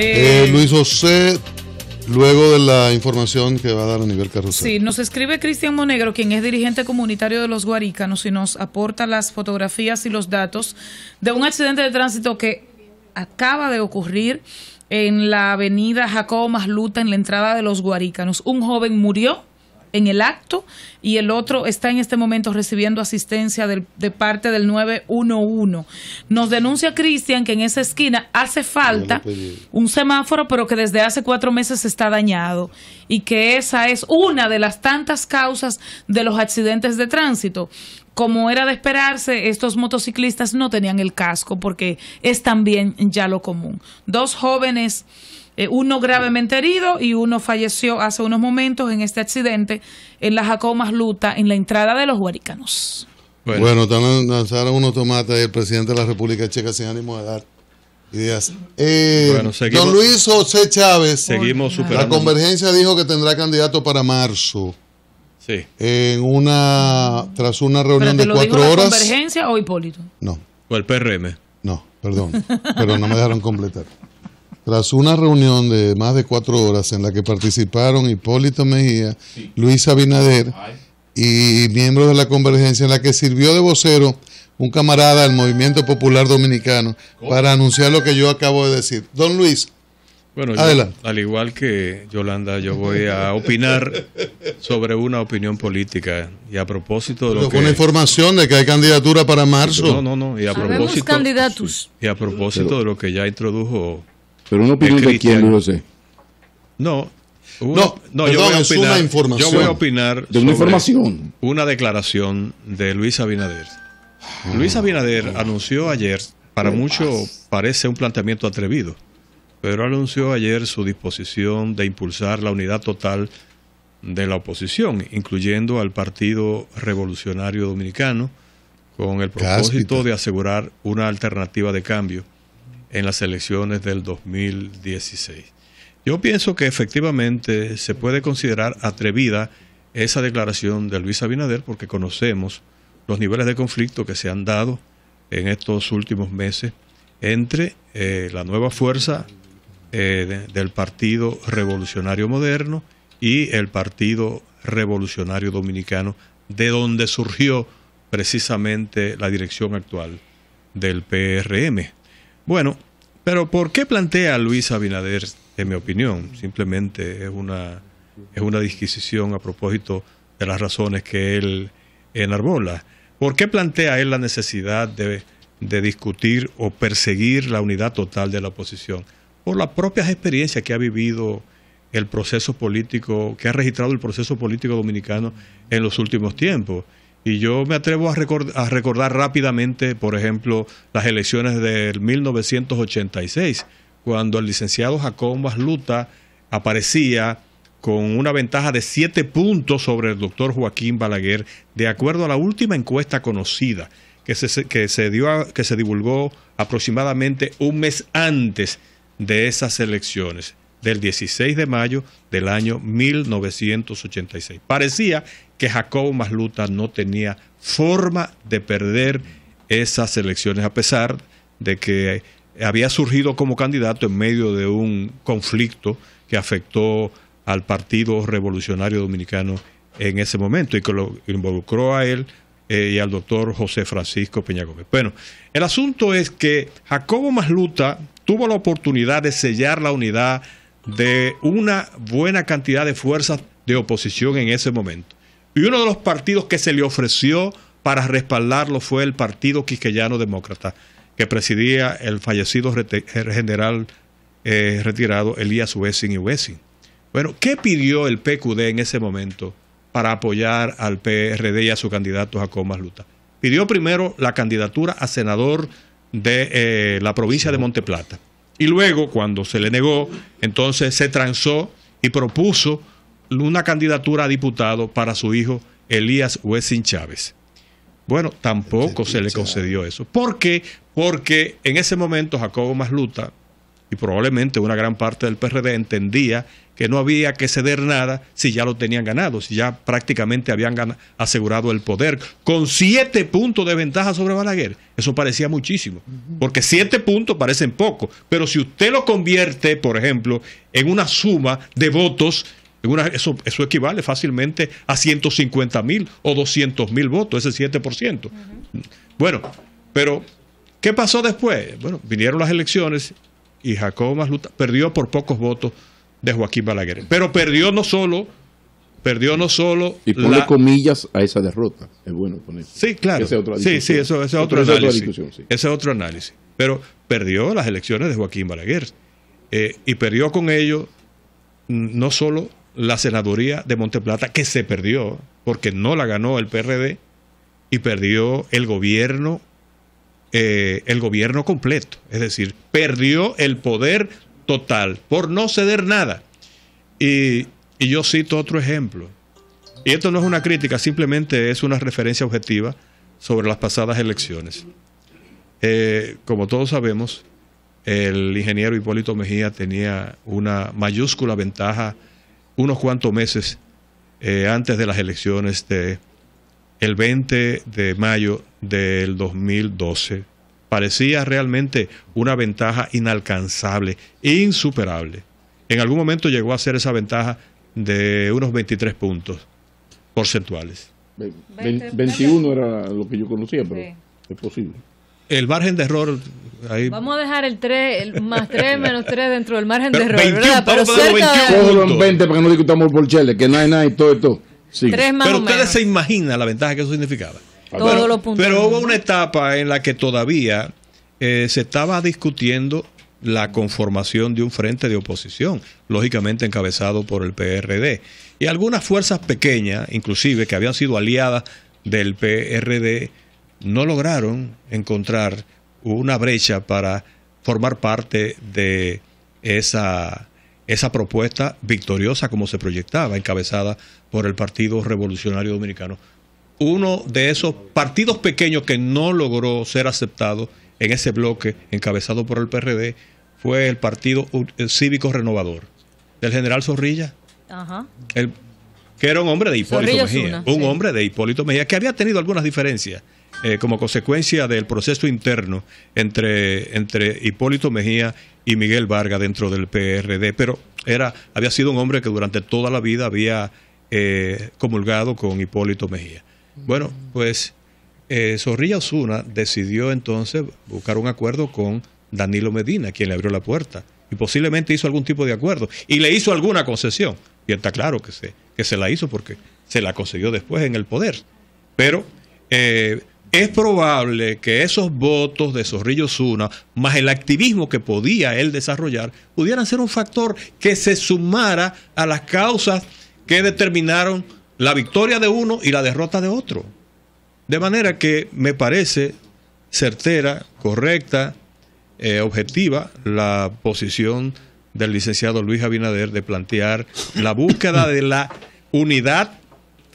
Eh, eh, Luis José, luego de la información que va a dar a nivel carrusel. Sí, nos escribe Cristian Monegro, quien es dirigente comunitario de los Guaricanos, y nos aporta las fotografías y los datos de un accidente de tránsito que acaba de ocurrir en la avenida Jacobo Masluta, en la entrada de los Guaricanos. Un joven murió en el acto y el otro está en este momento recibiendo asistencia de parte del 911. Nos denuncia Cristian que en esa esquina hace falta un semáforo, pero que desde hace cuatro meses está dañado y que esa es una de las tantas causas de los accidentes de tránsito. Como era de esperarse, estos motociclistas no tenían el casco porque es también ya lo común. Dos jóvenes eh, uno gravemente herido y uno falleció hace unos momentos en este accidente en la Jacomas Luta, en la entrada de los Huaricanos. Bueno. también lanzaron unos tomates el presidente de la República Checa sin ánimo de dar ideas. Eh, don Luis José Chávez, seguimos la convergencia dijo que tendrá candidato para marzo. Sí. En una, tras una reunión de cuatro horas. ¿La convergencia o Hipólito? No. ¿O el PRM? No, perdón, pero no me dejaron completar. Tras una reunión de más de cuatro horas en la que participaron Hipólito Mejía, Luis Abinader y miembros de la convergencia, en la que sirvió de vocero un camarada del Movimiento Popular Dominicano para anunciar lo que yo acabo de decir. Don Luis. Bueno, al igual que Yolanda, yo voy a opinar sobre una opinión política. Y a propósito de lo que... Con información de que hay candidatura para marzo. No, no, no. Y a propósito, candidatos. Y a propósito de lo que ya introdujo pero una opinión de, quién, no lo sé. No, no, yo voy a opinar, Yo voy a opinar de una información. Una declaración de Luis Abinader. Ah. Luis Abinader anunció ayer, para muchos parece un planteamiento atrevido, pero anunció ayer su disposición de impulsar la unidad total de la oposición, incluyendo al Partido Revolucionario Dominicano, con el propósito de asegurar una alternativa de cambio en las elecciones del 2016. Yo pienso que efectivamente se puede considerar atrevida esa declaración de Luis Abinader porque conocemos los niveles de conflicto que se han dado en estos últimos meses entre eh, la nueva fuerza eh, del Partido Revolucionario Moderno y el Partido Revolucionario Dominicano, de donde surgió precisamente la dirección actual del PRM. Bueno, pero ¿por qué plantea Luis Abinader, en mi opinión? Simplemente es una, es una disquisición a propósito de las razones que él enarbola. ¿Por qué plantea él la necesidad de, de discutir o perseguir la unidad total de la oposición? Por las propias experiencias que ha vivido el proceso político, que ha registrado el proceso político dominicano en los últimos tiempos. Y yo me atrevo a, recordar rápidamente, por ejemplo, las elecciones del 1986, cuando el licenciado Jacobo Masluta aparecía con una ventaja de siete puntos sobre el doctor Joaquín Balaguer, de acuerdo a la última encuesta conocida que se, que se, dio que se divulgó aproximadamente un mes antes de esas elecciones del 16 de mayo del año 1986. Parecía que Jacobo Masluta no tenía forma de perder esas elecciones, a pesar de que había surgido como candidato en medio de un conflicto que afectó al Partido Revolucionario Dominicano en ese momento y que lo involucró a él eh, y al doctor José Francisco Peña Gómez. Bueno, el asunto es que Jacobo Masluta tuvo la oportunidad de sellar la unidad de una buena cantidad de fuerzas de oposición en ese momento. Y uno de los partidos que se le ofreció para respaldarlo fue el Partido Quisqueyano Demócrata, que presidía el fallecido general eh, retirado Elías Wessing y Wessing. Bueno, ¿qué pidió el PQD en ese momento para apoyar al PRD y a su candidato Jacob luta Pidió primero la candidatura a senador de eh, la provincia de Monteplata. Y luego, cuando se le negó, entonces se transó y propuso una candidatura a diputado para su hijo Elías Wessing Chávez. Bueno, tampoco se le concedió eso. ¿Por qué? Porque en ese momento Jacobo Masluta, y probablemente una gran parte del PRD entendía que no había que ceder nada si ya lo tenían ganado, si ya prácticamente habían asegurado el poder, con siete puntos de ventaja sobre Balaguer. Eso parecía muchísimo, porque siete puntos parecen poco, pero si usted lo convierte, por ejemplo, en una suma de votos, eso, eso, equivale fácilmente a 150 mil o 200 mil votos, ese 7%. Bueno, pero ¿qué pasó después? Bueno, vinieron las elecciones y Jacobo Masluta, perdió por pocos votos de Joaquín Balaguer. Pero perdió no solo, perdió no solo... Y pone comillas a esa derrota, es bueno poner. Sí, claro. sí, sí, eso, ese es otro, análisis. Ese es otro análisis. Pero perdió las elecciones de Joaquín Balaguer. Eh, y perdió con ello mm, no solo la senaduría de Monteplata, que se perdió, porque no la ganó el PRD, y perdió el gobierno eh, el gobierno completo, es decir, perdió el poder total por no ceder nada. Y, yo cito otro ejemplo, y esto no es una crítica, simplemente es una referencia objetiva sobre las pasadas elecciones. Eh, como todos sabemos, el ingeniero Hipólito Mejía tenía una mayúscula ventaja unos cuantos meses eh, antes de las elecciones de el 20 de mayo del 2012. Parecía realmente una ventaja inalcanzable, insuperable. En algún momento llegó a ser esa ventaja de unos 23 puntos porcentuales. 21 era lo que yo conocía, pero es posible. El margen de error. Ahí... Vamos a dejar el 3, más 3, menos 3 dentro del margen de error. 21, ¿verdad? 21. 20 para que no discutamos por Chile, que no hay nada y todo esto. Pero ustedes se imaginan la ventaja que eso significaba. pero, hubo una etapa en la que todavía eh, se estaba discutiendo la conformación de un frente de oposición, lógicamente encabezado por el PRD. Y algunas fuerzas pequeñas, inclusive, que habían sido aliadas del PRD, no lograron encontrar una brecha para formar parte de esa esa propuesta victoriosa como se proyectaba, encabezada por el Partido Revolucionario Dominicano. Uno de esos partidos pequeños que no logró ser aceptado en ese bloque encabezado por el PRD fue el Partido eh, Cívico Renovador del general Zorrilla. que era un hombre de Hipólito Mejía. un hombre de Hipólito Mejía que había tenido algunas diferencias eh, como consecuencia del proceso interno entre, entre Hipólito Mejía y Miguel Vargas dentro del PRD, pero era, había sido un hombre que durante toda la vida había eh, comulgado con Hipólito Mejía. Bueno, mm. pues eh, Zorrilla Osuna decidió entonces buscar un acuerdo con Danilo Medina, quien le abrió la puerta, y posiblemente hizo algún tipo de acuerdo, y le hizo alguna concesión, y está claro que se, que se la hizo porque se la consiguió después en el poder. Pero eh, es probable que esos votos de Zorrillo Zuna, más el activismo que podía él desarrollar, pudieran ser un factor que se sumara a las causas que determinaron la victoria de uno y la derrota de otro. De manera que me parece certera, correcta, eh, objetiva la posición del licenciado Luis Abinader de plantear la búsqueda de la unidad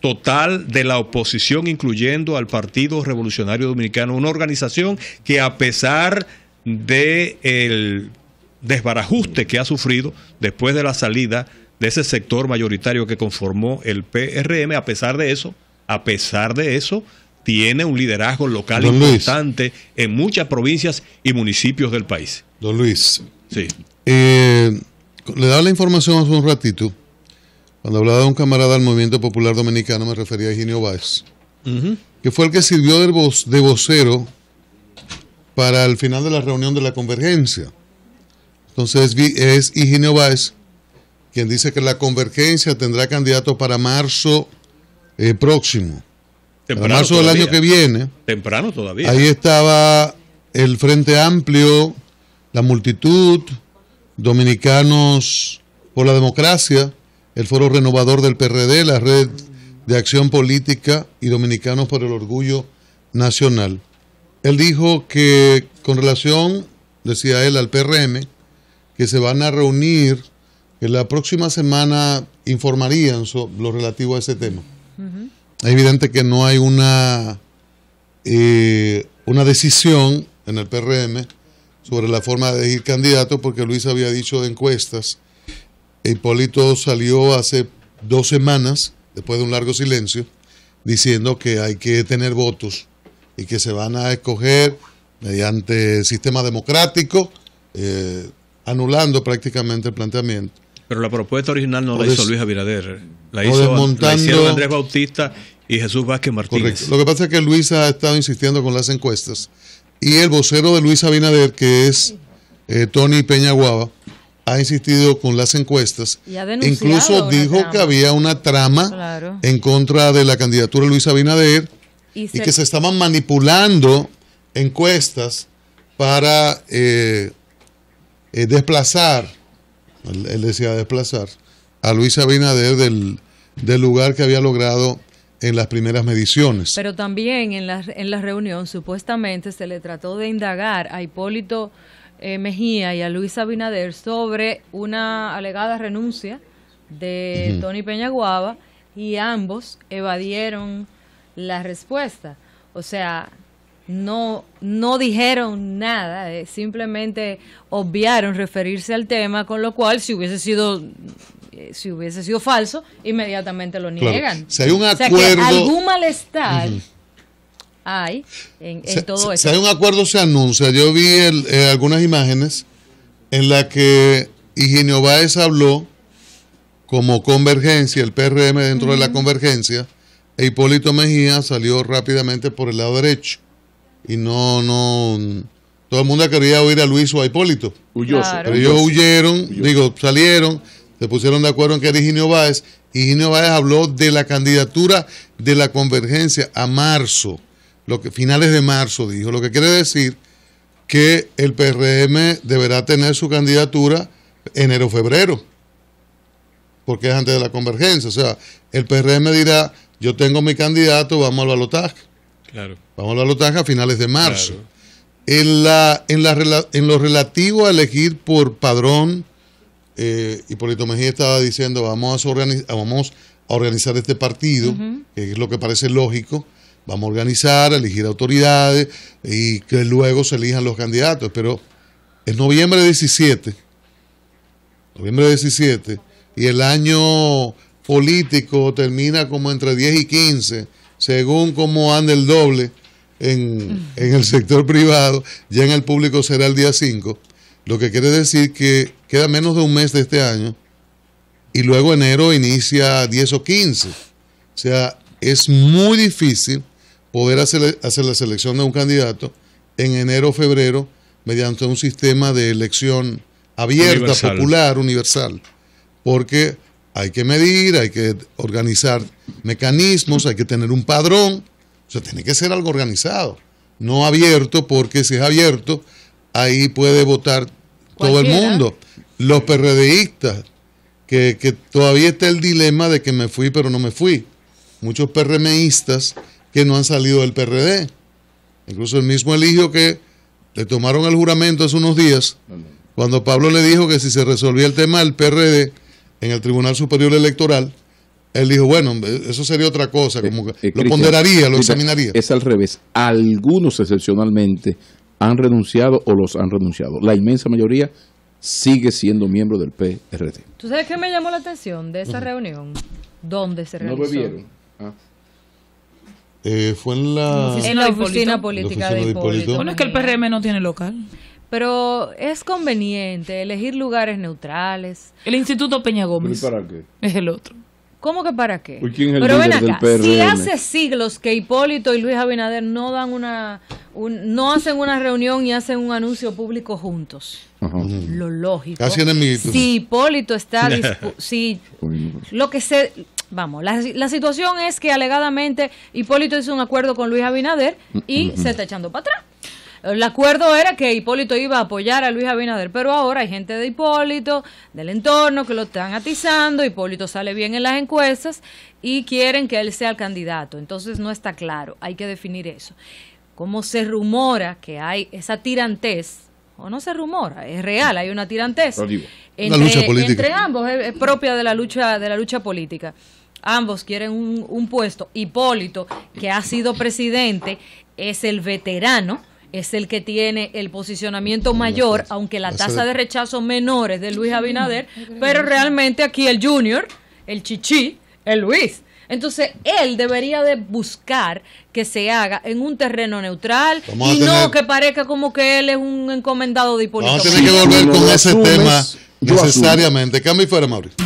total de la oposición, incluyendo al Partido Revolucionario Dominicano, una organización que a pesar del el desbarajuste que ha sufrido después de la salida de ese sector mayoritario que conformó el PRM, a pesar de eso, a pesar de eso, tiene un liderazgo local importante en muchas provincias y municipios del país. Don Luis, sí. Eh, le da la información hace un ratito cuando hablaba de un camarada del movimiento popular dominicano me refería a Higinio Báez, que fue el que sirvió de, de vocero para el final de la reunión de la convergencia. Entonces es Higinio Báez quien dice que la convergencia tendrá candidato para marzo eh, próximo. para marzo del año que viene. Temprano todavía. Ahí estaba el Frente Amplio, la multitud, dominicanos por la democracia el Foro Renovador del PRD, la Red de Acción Política y Dominicanos por el Orgullo Nacional. Él dijo que con relación, decía él, al PRM, que se van a reunir, que la próxima semana informarían sobre lo relativo a ese tema. Es evidente que no hay una, eh, una decisión en el PRM sobre la forma de elegir candidato, porque Luis había dicho de encuestas Hipólito salió hace dos semanas, después de un largo silencio, diciendo que hay que tener votos y que se van a escoger mediante sistema democrático, eh, anulando prácticamente el planteamiento. Pero la propuesta original no la hizo Luis Abinader, la hizo Andrés Bautista y Jesús Vázquez Martínez. Lo que pasa es que Luis ha estado insistiendo con las encuestas y el vocero de Luis Abinader, que es eh, Tony Tony Guava ha insistido con las encuestas. Incluso dijo que había una trama en contra de la candidatura de Luis Abinader y, que se estaban manipulando encuestas para eh, eh, desplazar, él, decía desplazar, a Luis Abinader del, lugar que había logrado en las primeras mediciones. Pero también en la, en la reunión supuestamente se le trató de indagar a Hipólito eh, Mejía y a Luis Abinader sobre una alegada renuncia de Tony Peña Tony Peñaguaba y ambos evadieron la respuesta. O sea, no, no dijeron nada, eh, simplemente obviaron referirse al tema, con lo cual si hubiese sido eh, si hubiese sido falso, inmediatamente lo niegan. un acuerdo... O sea, que algún malestar hay en, todo eso. Si hay un acuerdo, se anuncia. Yo vi eh, algunas imágenes en las que Higinio Báez habló como convergencia, el PRM dentro de la convergencia, e Hipólito Mejía salió rápidamente por el lado derecho. Y no, no, todo el mundo quería oír a Luis o a Hipólito. Pero ellos huyeron, digo, salieron, se pusieron de acuerdo en que era Higinio Báez. Higinio Báez habló de la candidatura de la convergencia a marzo lo que, finales de marzo dijo, lo que quiere decir que el PRM deberá tener su candidatura enero-febrero, porque es antes de la convergencia. O sea, el PRM dirá, yo tengo mi candidato, vamos al balotaje. Claro. Vamos al balotaje a finales de marzo. En, la, en, la, en lo relativo a elegir por padrón, eh, Hipólito Mejía estaba diciendo, vamos a, organizar vamos a organizar este partido, que es lo que parece lógico Vamos a organizar, elegir autoridades y que luego se elijan los candidatos. Pero es noviembre 17, noviembre 17, y el año político termina como entre 10 y 15, según cómo anda el doble en, en el sector privado, ya en el público será el día 5, lo que quiere decir que queda menos de un mes de este año y luego enero inicia 10 o 15. O sea, es muy difícil poder hacer, hacer la selección de un candidato en enero o febrero mediante un sistema de elección abierta, popular, universal. Porque hay que medir, hay que organizar mecanismos, hay que tener un padrón. O sea, tiene que ser algo organizado, no abierto, porque si es abierto, ahí puede votar todo el mundo. Los PRDistas, que, que todavía está el dilema de que me fui pero no me fui. Muchos PRMistas que no han salido del PRD. Incluso el mismo Eligio que le tomaron el juramento hace unos días, cuando Pablo le dijo que si se resolvía el tema del PRD en el Tribunal Superior Electoral, él dijo, bueno, eso sería otra cosa, eh, como que eh, lo ponderaría, lo examinaría. Es al revés. Algunos excepcionalmente han renunciado o los han renunciado. La inmensa mayoría sigue siendo miembro del PRD. ¿Tú sabes qué me llamó la atención de esa reunión? ¿Dónde se realizó? Ah. Eh, fue en la, oficina política de, Hipólito. Bueno, es que el PRM no tiene local. Pero es conveniente elegir lugares neutrales. El Instituto Peña Gómez. para qué? Es el otro. ¿Cómo que para qué? Pero ven acá, si hace siglos que Hipólito y Luis Abinader no dan una no hacen una reunión y hacen un anuncio público juntos. Lo lógico. si Hipólito está si lo que se Vamos, la, situación es que alegadamente Hipólito hizo un acuerdo con Luis Abinader y mm, mm, se mm. está echando para atrás. El acuerdo era que Hipólito iba a apoyar a Luis Abinader, pero ahora hay gente de Hipólito, del entorno, que lo están atizando, Hipólito sale bien en las encuestas y quieren que él sea el candidato. Entonces no está claro, hay que definir eso. Como se rumora que hay esa tirantez, o no se rumora, es real, hay una tirantez. Entre, entre, ambos, es, propia de la lucha, de la lucha política ambos quieren un, puesto. Hipólito, que ha sido presidente, es el veterano es el que tiene el posicionamiento mayor, aunque la tasa de rechazo menor es de Luis Abinader, pero realmente aquí el junior, el chichi, el Luis. Entonces, él debería de buscar que se haga en un terreno neutral y no que parezca como que él es un encomendado de Hipólito. Vamos a que volver con ese tema necesariamente. Cambio y fuera, Mauricio.